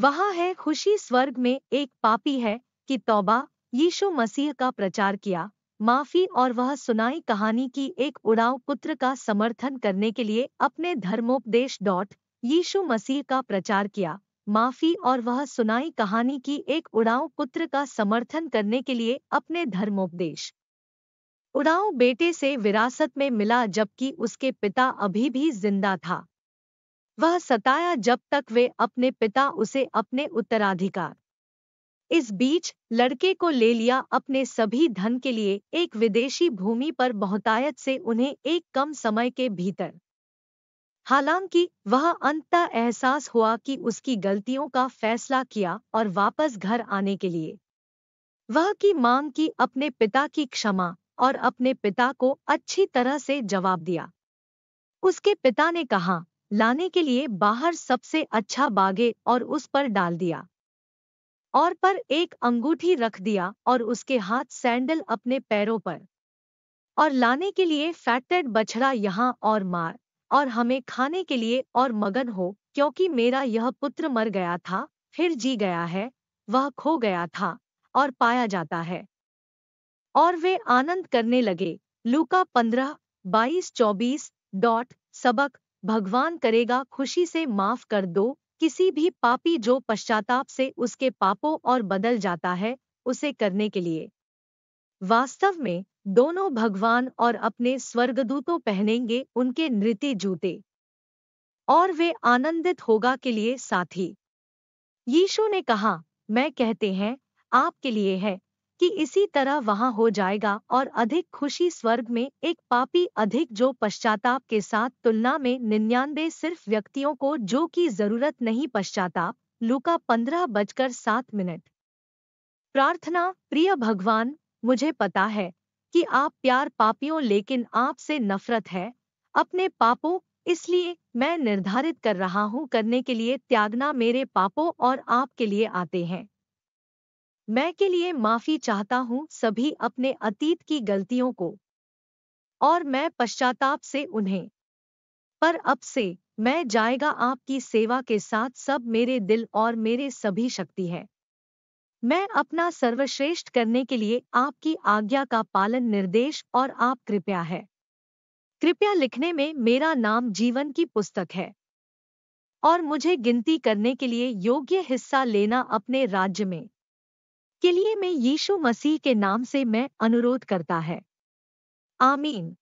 वहाँ है खुशी स्वर्ग में एक पापी है कि तौबा यीशु मसीह का प्रचार किया माफी और वह सुनाई कहानी की एक उड़ाव पुत्र का समर्थन करने के लिए अपने धर्मोपदेश डॉट यीशु मसीह का प्रचार किया माफी और वह सुनाई कहानी की एक उड़ाव पुत्र का समर्थन करने के लिए अपने धर्मोपदेश उड़ाव बेटे से विरासत में मिला जबकि उसके पिता अभी भी जिंदा था वह सताया जब तक वे अपने पिता उसे अपने उत्तराधिकार इस बीच लड़के को ले लिया अपने सभी धन के लिए एक विदेशी भूमि पर बहुतायत से उन्हें एक कम समय के भीतर हालांकि वह अंत एहसास हुआ कि उसकी गलतियों का फैसला किया और वापस घर आने के लिए वह की मांग की अपने पिता की क्षमा और अपने पिता को अच्छी तरह से जवाब दिया उसके पिता ने कहा लाने के लिए बाहर सबसे अच्छा बागे और उस पर डाल दिया और पर एक अंगूठी रख दिया और उसके हाथ सैंडल अपने पैरों पर और लाने के लिए फैटेड बछड़ा यहाँ और मार और हमें खाने के लिए और मगन हो क्योंकि मेरा यह पुत्र मर गया था फिर जी गया है वह खो गया था और पाया जाता है और वे आनंद करने लगे लूका पंद्रह बाईस चौबीस डॉट सबक भगवान करेगा खुशी से माफ कर दो किसी भी पापी जो पश्चाताप से उसके पापों और बदल जाता है उसे करने के लिए वास्तव में दोनों भगवान और अपने स्वर्गदूतों पहनेंगे उनके नृत्य जूते और वे आनंदित होगा के लिए साथी यीशु ने कहा मैं कहते हैं आपके लिए है कि इसी तरह वहां हो जाएगा और अधिक खुशी स्वर्ग में एक पापी अधिक जो पश्चाताप के साथ तुलना में निन्यानवे सिर्फ व्यक्तियों को जो की जरूरत नहीं पश्चाताप लुका पंद्रह बजकर सात मिनट प्रार्थना प्रिय भगवान मुझे पता है कि आप प्यार पापियों लेकिन आपसे नफरत है अपने पापों इसलिए मैं निर्धारित कर रहा हूँ करने के लिए त्यागना मेरे पापों और आपके लिए आते हैं मैं के लिए माफी चाहता हूं सभी अपने अतीत की गलतियों को और मैं पश्चाताप से उन्हें पर अब से मैं जाएगा आपकी सेवा के साथ सब मेरे दिल और मेरे सभी शक्ति है मैं अपना सर्वश्रेष्ठ करने के लिए आपकी आज्ञा का पालन निर्देश और आप कृपया है कृपया लिखने में मेरा नाम जीवन की पुस्तक है और मुझे गिनती करने के लिए योग्य हिस्सा लेना अपने राज्य में इसके लिए मैं यीशु मसीह के नाम से मैं अनुरोध करता है आमीन